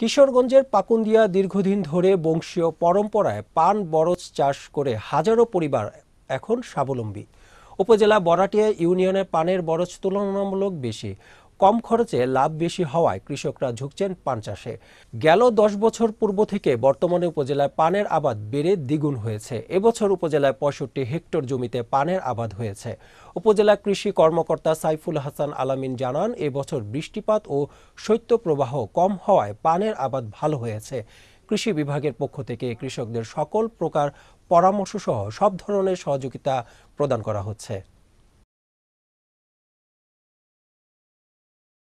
কিশোরগঞ্জের পাকুন্দিয়া দীর্ঘদিন ধরে বংশীয় পরম্পরায় পান বরজ চাষ করে হাজারো পরিবার এখন স্বাবলম্বী উপজেলা বরাটিয়া ইউনিয়নে পানের বরজ তুলনামূলক বেশি কম খরচে লাভ বেশি হওয়ায় কৃষকরা ঝুঁকছেন পান চাষে গেল দশ বছর পূর্ব থেকে বর্তমানে উপজেলায় পানের আবাদ বেড়ে দ্বিগুণ হয়েছে এবছর উপজেলায় পঁয়ষট্টি হেক্টর জমিতে পানের আবাদ হয়েছে উপজেলা কৃষি কর্মকর্তা সাইফুল হাসান আলামিন জানান এবছর বৃষ্টিপাত ও শৈত্যপ্রবাহ কম হওয়ায় পানের আবাদ ভালো হয়েছে কৃষি বিভাগের পক্ষ থেকে কৃষকদের সকল প্রকার পরামর্শসহ সব ধরনের সহযোগিতা প্রদান করা হচ্ছে